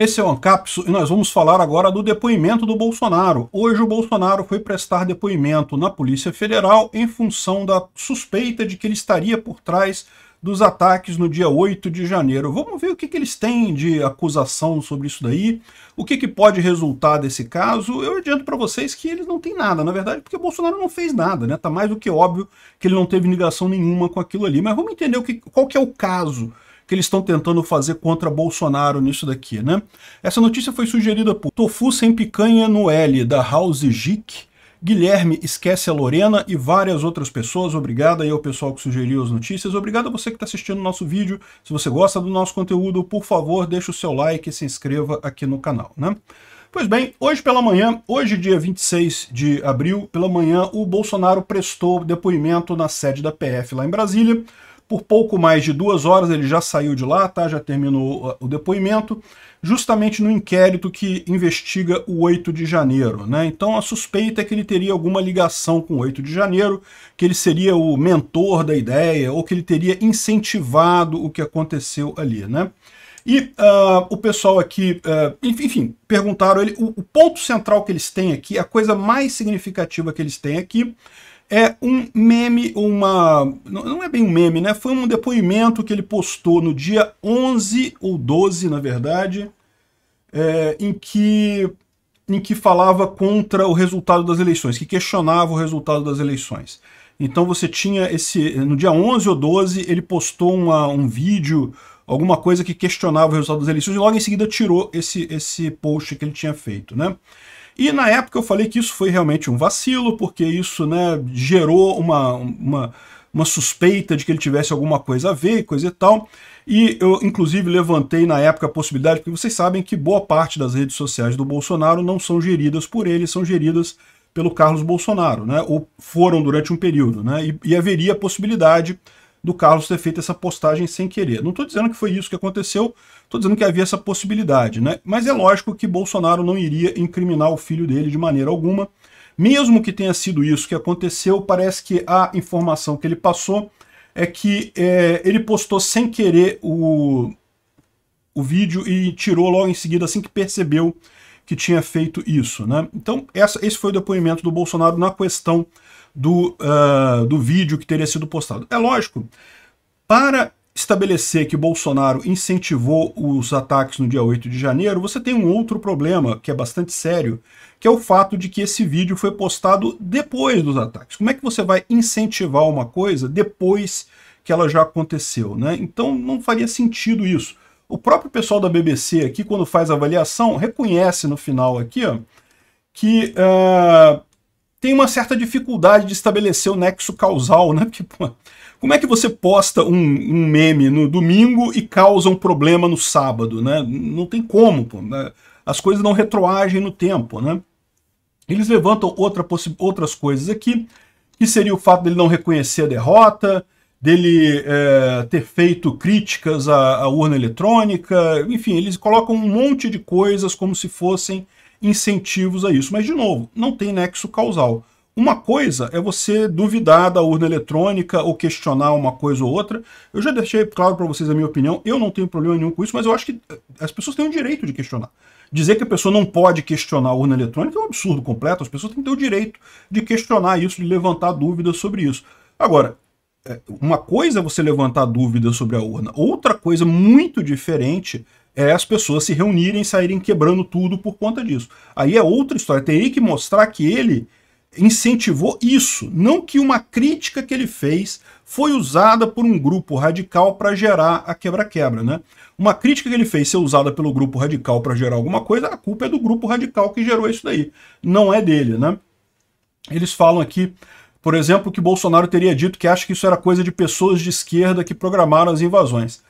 Esse é o Ancapso e nós vamos falar agora do depoimento do Bolsonaro. Hoje o Bolsonaro foi prestar depoimento na Polícia Federal em função da suspeita de que ele estaria por trás dos ataques no dia 8 de janeiro. Vamos ver o que, que eles têm de acusação sobre isso daí, o que, que pode resultar desse caso. Eu adianto para vocês que eles não têm nada, na verdade, porque o Bolsonaro não fez nada, né? Tá mais do que óbvio que ele não teve ligação nenhuma com aquilo ali. Mas vamos entender o que, qual que é o caso que eles estão tentando fazer contra Bolsonaro nisso daqui, né? Essa notícia foi sugerida por Tofu Sem Picanha no L, da House Geek, Guilherme Esquece a Lorena e várias outras pessoas. Obrigado aí ao pessoal que sugeriu as notícias. Obrigado a você que está assistindo o nosso vídeo. Se você gosta do nosso conteúdo, por favor, deixe o seu like e se inscreva aqui no canal, né? Pois bem, hoje pela manhã, hoje dia 26 de abril, pela manhã, o Bolsonaro prestou depoimento na sede da PF lá em Brasília por pouco mais de duas horas ele já saiu de lá, tá? já terminou uh, o depoimento, justamente no inquérito que investiga o 8 de janeiro. Né? Então a suspeita é que ele teria alguma ligação com o 8 de janeiro, que ele seria o mentor da ideia, ou que ele teria incentivado o que aconteceu ali. Né? E uh, o pessoal aqui, uh, enfim, perguntaram ele, o, o ponto central que eles têm aqui, a coisa mais significativa que eles têm aqui, é um meme, uma. Não é bem um meme, né? Foi um depoimento que ele postou no dia 11 ou 12, na verdade, é, em, que, em que falava contra o resultado das eleições, que questionava o resultado das eleições. Então você tinha esse. No dia 11 ou 12, ele postou uma, um vídeo, alguma coisa que questionava o resultado das eleições, e logo em seguida tirou esse, esse post que ele tinha feito, né? E na época eu falei que isso foi realmente um vacilo, porque isso né, gerou uma, uma, uma suspeita de que ele tivesse alguma coisa a ver, coisa e tal. E eu, inclusive, levantei na época a possibilidade, porque vocês sabem que boa parte das redes sociais do Bolsonaro não são geridas por ele, são geridas pelo Carlos Bolsonaro, né? ou foram durante um período. Né? E, e haveria a possibilidade do Carlos ter feito essa postagem sem querer. Não estou dizendo que foi isso que aconteceu, estou dizendo que havia essa possibilidade, né? Mas é lógico que Bolsonaro não iria incriminar o filho dele de maneira alguma. Mesmo que tenha sido isso que aconteceu, parece que a informação que ele passou é que é, ele postou sem querer o, o vídeo e tirou logo em seguida, assim que percebeu que tinha feito isso. Né? Então, essa, esse foi o depoimento do Bolsonaro na questão do, uh, do vídeo que teria sido postado. É lógico, para estabelecer que Bolsonaro incentivou os ataques no dia 8 de janeiro, você tem um outro problema que é bastante sério, que é o fato de que esse vídeo foi postado depois dos ataques. Como é que você vai incentivar uma coisa depois que ela já aconteceu? Né? Então não faria sentido isso. O próprio pessoal da BBC aqui, quando faz avaliação, reconhece no final aqui ó, que uh, tem uma certa dificuldade de estabelecer o nexo causal, né? Porque, pô, como é que você posta um, um, meme no domingo e causa um problema no sábado, né? Não tem como, pô, né? As coisas não retroagem no tempo, né? Eles levantam outra outras coisas aqui, que seria o fato dele não reconhecer a derrota, dele é, ter feito críticas à, à, urna eletrônica, enfim, eles colocam um monte de coisas como se fossem incentivos a isso. Mas, de novo, não tem nexo causal. Uma coisa é você duvidar da urna eletrônica ou questionar uma coisa ou outra. Eu já deixei claro para vocês a minha opinião, eu não tenho problema nenhum com isso, mas eu acho que eh, as pessoas têm o direito de questionar. Dizer que a pessoa não pode questionar a urna eletrônica é um absurdo completo, as pessoas têm que ter o direito de questionar isso, de levantar dúvidas sobre isso. Agora, é, uma coisa é você levantar dúvidas sobre a urna, outra coisa muito diferente é as pessoas se reunirem e saírem quebrando tudo por conta disso. Aí é outra história. Teria que mostrar que ele incentivou isso, não que uma crítica que ele fez foi usada por um grupo radical para gerar a quebra-quebra, né? Uma crítica que ele fez ser usada pelo grupo radical para gerar alguma coisa, a culpa é do grupo radical que gerou isso daí, não é dele, né? Eles falam aqui por exemplo, que Bolsonaro teria dito que acha que isso era coisa de pessoas de esquerda que programaram as invasões.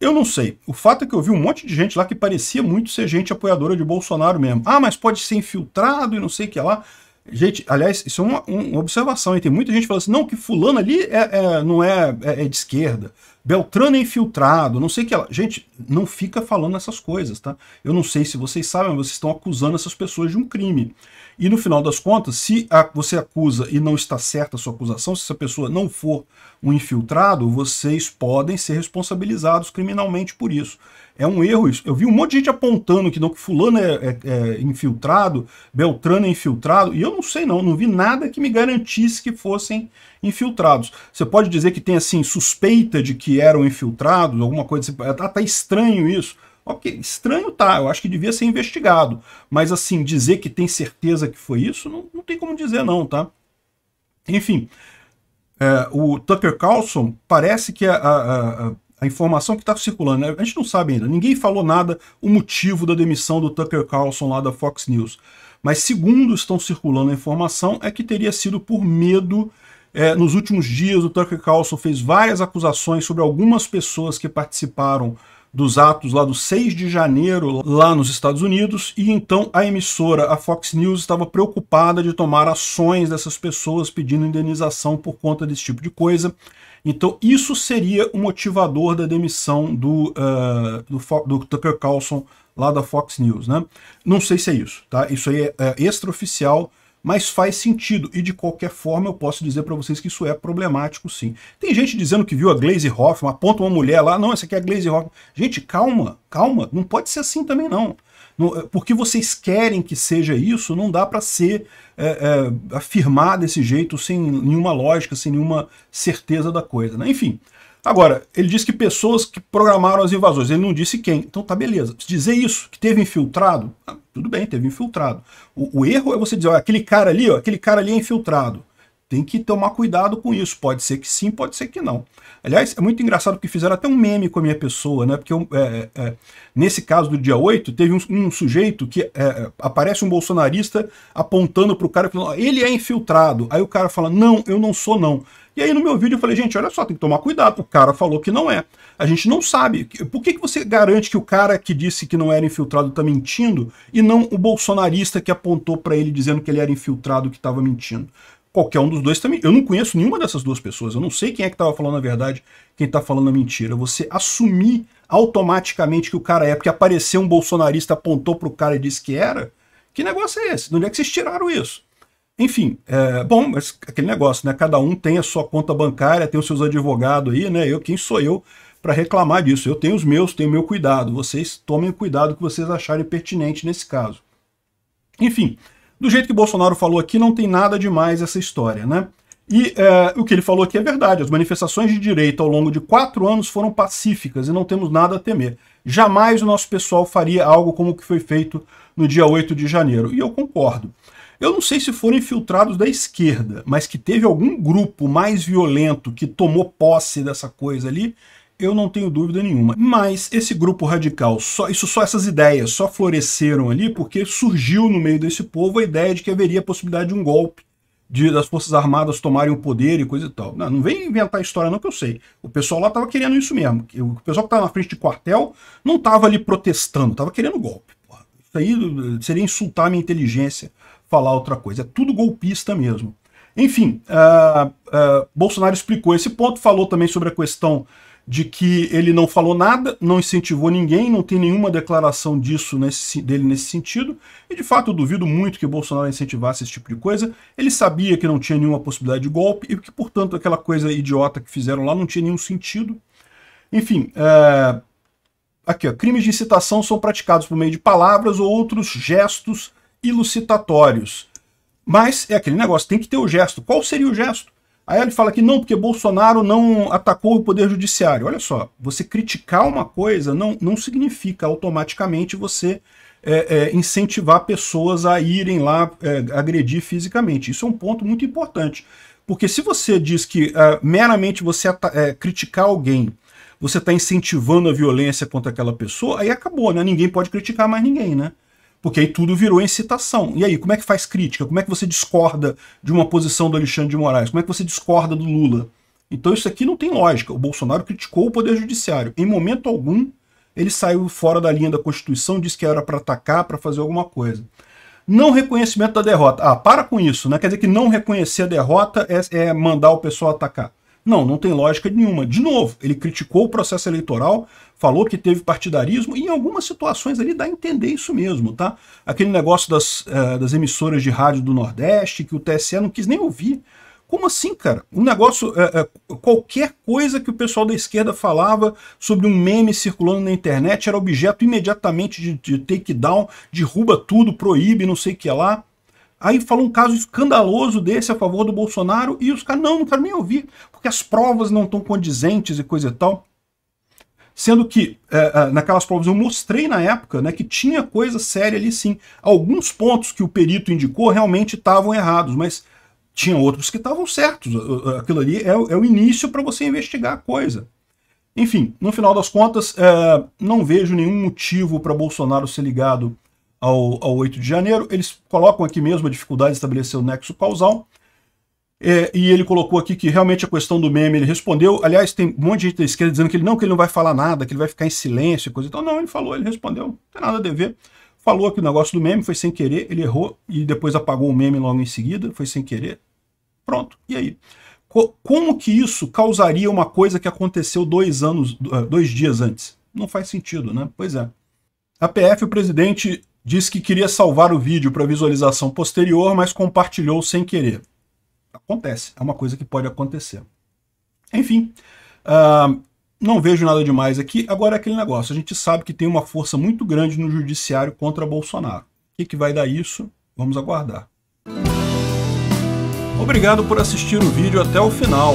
Eu não sei. O fato é que eu vi um monte de gente lá que parecia muito ser gente apoiadora de Bolsonaro mesmo. Ah, mas pode ser infiltrado e não sei o que lá. Gente, aliás, isso é uma, uma observação. Hein? Tem muita gente falando assim, não, que fulano ali é, é não é, é, é de esquerda. Beltrano é infiltrado, não sei o que ela. Gente, não fica falando essas coisas, tá? Eu não sei se vocês sabem, mas vocês estão acusando essas pessoas de um crime. E no final das contas, se a, você acusa e não está certa a sua acusação, se essa pessoa não for um infiltrado, vocês podem ser responsabilizados criminalmente por isso. É um erro isso. Eu vi um monte de gente apontando que não, que fulano é, é, é infiltrado, Beltrano é infiltrado, e eu não sei não, não vi nada que me garantisse que fossem infiltrados. Você pode dizer que tem, assim, suspeita de que eram infiltrados, alguma coisa assim, tá, tá estranho isso. Ok, estranho tá, eu acho que devia ser investigado, mas assim, dizer que tem certeza que foi isso, não, não tem como dizer não, tá? Enfim, é, o Tucker Carlson parece que a, a, a, a informação que está circulando, né? a gente não sabe ainda, ninguém falou nada o motivo da demissão do Tucker Carlson lá da Fox News. Mas segundo estão circulando a informação, é que teria sido por medo. É, nos últimos dias, o Tucker Carlson fez várias acusações sobre algumas pessoas que participaram dos atos lá do 6 de janeiro lá nos Estados Unidos e então a emissora, a Fox News, estava preocupada de tomar ações dessas pessoas pedindo indenização por conta desse tipo de coisa. Então isso seria o motivador da demissão do, uh, do, do Tucker Carlson lá da Fox News, né? Não sei se é isso, tá? Isso aí é, é extraoficial, mas faz sentido. E de qualquer forma, eu posso dizer para vocês que isso é problemático, sim. Tem gente dizendo que viu a Glaze Hoffman, aponta uma mulher lá, não, essa aqui é a Glaze Hoffman. Gente, calma, calma, não pode ser assim também não. Eh, porque vocês querem que seja isso, não dá para ser é, é, afirmar desse jeito sem nenhuma lógica, sem nenhuma certeza da coisa. Né? Enfim, Agora, ele disse que pessoas que programaram as invasões, ele não disse quem. Então tá beleza. Dizer isso, que teve infiltrado, ah, tudo bem, teve infiltrado. O, o erro é você dizer, ó, aquele cara ali, ó, aquele cara ali é infiltrado tem que tomar cuidado com isso. Pode ser que sim, pode ser que não. Aliás, é muito engraçado que fizeram até um meme com a minha pessoa, né? Porque eu, é, é, é nesse caso do dia 8, teve um, um sujeito que é, é aparece um bolsonarista apontando para o cara falando, ele é infiltrado. Aí o cara fala, não, eu não sou não. E aí no meu vídeo eu falei, gente, olha só, tem que tomar cuidado, o cara falou que não é. A gente não sabe. Por que, que você garante que o cara que disse que não era infiltrado está mentindo e não o bolsonarista que apontou para ele dizendo que ele era infiltrado que estava mentindo? qualquer um dos dois também. Eu não conheço nenhuma dessas duas pessoas. Eu não sei quem é que estava falando a verdade, quem está falando a mentira. Você assumir automaticamente que o cara é, porque apareceu um bolsonarista, apontou para o cara e disse que era. Que negócio é esse? De onde é que vocês tiraram isso? Enfim, é, bom, mas aquele negócio, né? Cada um tem a sua conta bancária, tem os seus advogados aí, né? Eu, quem sou eu para reclamar disso? Eu tenho os meus, tenho meu cuidado. Vocês tomem o cuidado que vocês acharem pertinente nesse caso. Enfim, do jeito que Bolsonaro falou aqui, não tem nada demais essa história, né? E é, o que ele falou aqui é verdade. As manifestações de direita ao longo de quatro anos foram pacíficas e não temos nada a temer. Jamais o nosso pessoal faria algo como o que foi feito no dia 8 de janeiro. E eu concordo. Eu não sei se foram infiltrados da esquerda, mas que teve algum grupo mais violento que tomou posse dessa coisa ali, eu não tenho dúvida nenhuma. Mas esse grupo radical, só isso só essas ideias só floresceram ali porque surgiu no meio desse povo a ideia de que haveria a possibilidade de um golpe, de, das Forças Armadas tomarem o poder e coisa e tal. Não, não vem inventar história não que eu sei. O pessoal lá estava querendo isso mesmo. O pessoal que estava na frente de quartel não estava ali protestando, estava querendo golpe. Porra. Isso aí seria insultar a minha inteligência falar outra coisa. É tudo golpista mesmo. Enfim, uh, uh, Bolsonaro explicou esse ponto, falou também sobre a questão de que ele não falou nada, não incentivou ninguém, não tem nenhuma declaração disso nesse, dele nesse sentido, e de fato eu duvido muito que Bolsonaro incentivasse esse tipo de coisa. Ele sabia que não tinha nenhuma possibilidade de golpe e que, portanto, aquela coisa idiota que fizeram lá não tinha nenhum sentido. Enfim, é... aqui, ó, crimes de incitação são praticados por meio de palavras ou outros gestos ilucitatórios. Mas é aquele negócio, tem que ter o gesto. Qual seria o gesto? Aí ele fala que não, porque Bolsonaro não atacou o Poder Judiciário. Olha só, você criticar uma coisa não, não significa automaticamente você é, é, incentivar pessoas a irem lá é, agredir fisicamente. Isso é um ponto muito importante. Porque se você diz que é, meramente você é, criticar alguém, você está incentivando a violência contra aquela pessoa, aí acabou, né? Ninguém pode criticar mais ninguém, né? Porque aí tudo virou incitação. E aí, como é que faz crítica? Como é que você discorda de uma posição do Alexandre de Moraes? Como é que você discorda do Lula? Então isso aqui não tem lógica. O Bolsonaro criticou o Poder Judiciário. Em momento algum, ele saiu fora da linha da Constituição, disse que era para atacar, para fazer alguma coisa. Não reconhecimento da derrota. Ah, para com isso, né? Quer dizer que não reconhecer a derrota é, é mandar o pessoal atacar. Não, não tem lógica nenhuma. De novo, ele criticou o processo eleitoral, falou que teve partidarismo, e em algumas situações ali dá a entender isso mesmo, tá? Aquele negócio das, uh, das emissoras de rádio do Nordeste, que o TSE não quis nem ouvir. Como assim, cara? Um negócio, uh, uh, qualquer coisa que o pessoal da esquerda falava sobre um meme circulando na internet era objeto imediatamente de, de takedown, derruba tudo, proíbe, não sei o que lá. Aí falou um caso escandaloso desse a favor do Bolsonaro e os caras, não, não quero nem ouvir, porque as provas não estão condizentes e coisa e tal. Sendo que é, é, naquelas provas eu mostrei na época né, que tinha coisa séria ali sim. Alguns pontos que o perito indicou realmente estavam errados, mas tinha outros que estavam certos. Aquilo ali é, é o início para você investigar a coisa. Enfim, no final das contas, é, não vejo nenhum motivo para Bolsonaro ser ligado ao, ao 8 de janeiro. Eles colocam aqui mesmo a dificuldade de estabelecer o nexo causal. É, e ele colocou aqui que realmente a questão do meme, ele respondeu. Aliás, tem um monte de gente da esquerda dizendo que ele não, que ele não vai falar nada, que ele vai ficar em silêncio e coisa e então, tal. Não, ele falou, ele respondeu, não tem nada a dever. Falou que o negócio do meme foi sem querer, ele errou e depois apagou o meme logo em seguida, foi sem querer. Pronto, e aí? Co como que isso causaria uma coisa que aconteceu dois anos, eh, dois dias antes? Não faz sentido, né? Pois é. A PF, o presidente Diz que queria salvar o vídeo para visualização posterior, mas compartilhou sem querer. Acontece, é uma coisa que pode acontecer. Enfim, uh, não vejo nada demais aqui. Agora é aquele negócio, a gente sabe que tem uma força muito grande no judiciário contra Bolsonaro. O que, que vai dar isso? Vamos aguardar. Obrigado por assistir o vídeo até o final.